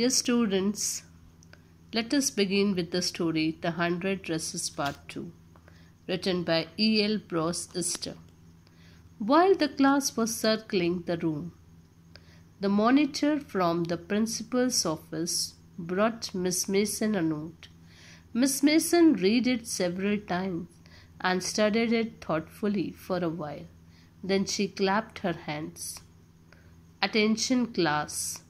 Dear students, let us begin with the story The Hundred Dresses Part 2, written by E. L. Bros Easter. While the class was circling the room, the monitor from the principal's office brought Miss Mason a note. Miss Mason read it several times and studied it thoughtfully for a while. Then she clapped her hands. Attention, class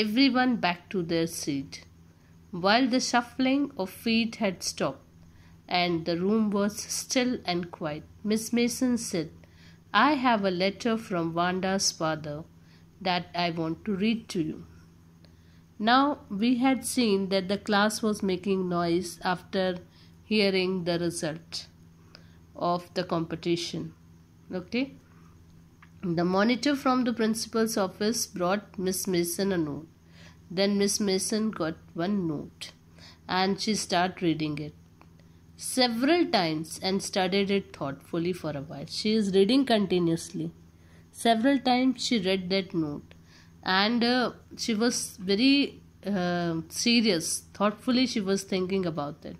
everyone back to their seat. While the shuffling of feet had stopped, and the room was still and quiet, Miss Mason said, I have a letter from Wanda's father that I want to read to you. Now we had seen that the class was making noise after hearing the result of the competition. Okay. The monitor from the principal's office brought Miss Mason a note. Then Miss Mason got one note and she started reading it several times and studied it thoughtfully for a while. She is reading continuously. Several times she read that note and uh, she was very uh, serious. Thoughtfully, she was thinking about it.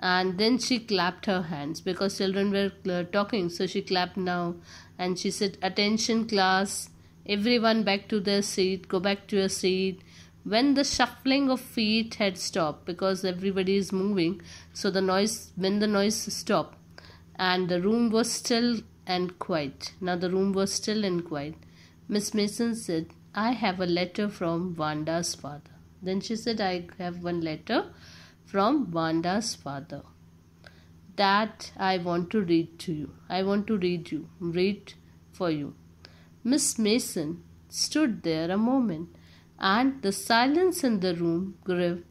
And then she clapped her hands because children were uh, talking. So she clapped now and she said, Attention, class. Everyone back to their seat, go back to your seat. When the shuffling of feet had stopped, because everybody is moving, so the noise, when the noise stopped, and the room was still and quiet. Now the room was still and quiet. Miss Mason said, I have a letter from Wanda's father. Then she said, I have one letter from Wanda's father that I want to read to you. I want to read you, read for you. Miss Mason stood there a moment, and the silence in the room grew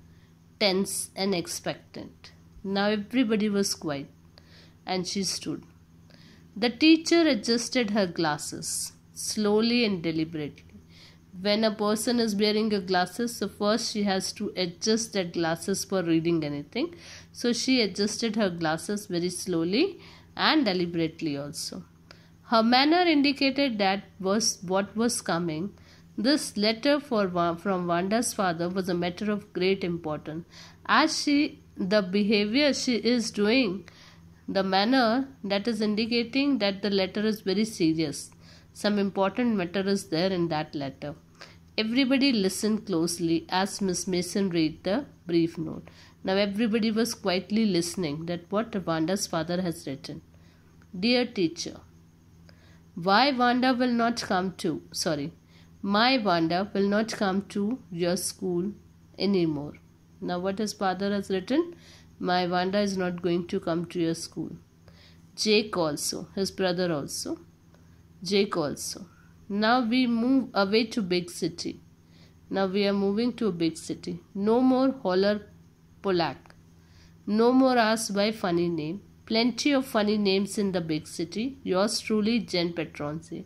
tense and expectant. Now everybody was quiet, and she stood. The teacher adjusted her glasses slowly and deliberately. When a person is wearing glasses, so first she has to adjust that glasses for reading anything. So she adjusted her glasses very slowly and deliberately also. Her manner indicated that was what was coming. This letter for, from Wanda's father was a matter of great importance. As she, the behavior she is doing, the manner that is indicating that the letter is very serious. Some important matter is there in that letter. Everybody listened closely as Miss Mason read the brief note. Now everybody was quietly listening that what Wanda's father has written. Dear teacher, why Wanda will not come to, sorry, my Wanda will not come to your school anymore. Now, what his father has written? My Wanda is not going to come to your school. Jake also, his brother also. Jake also. Now we move away to big city. Now we are moving to a big city. No more holler Polak. No more ask by funny name. Plenty of funny names in the big city. Yours truly, Jen Petronzi.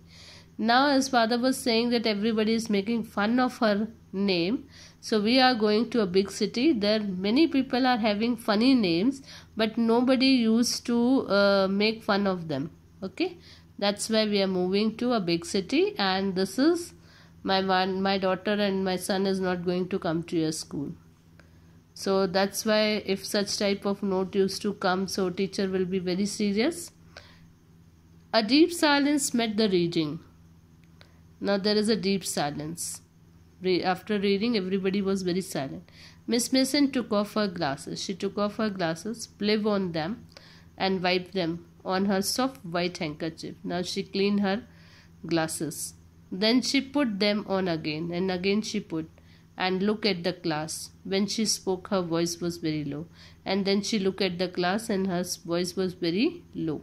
Now, as father was saying that everybody is making fun of her name, so we are going to a big city. There, many people are having funny names, but nobody used to uh, make fun of them. Okay, that's why we are moving to a big city, and this is my one, my daughter and my son is not going to come to your school so that's why if such type of note used to come so teacher will be very serious a deep silence met the reading now there is a deep silence after reading everybody was very silent miss mason took off her glasses she took off her glasses blew on them and wiped them on her soft white handkerchief now she cleaned her glasses then she put them on again and again she put and look at the class. When she spoke, her voice was very low. And then she looked at the class, and her voice was very low.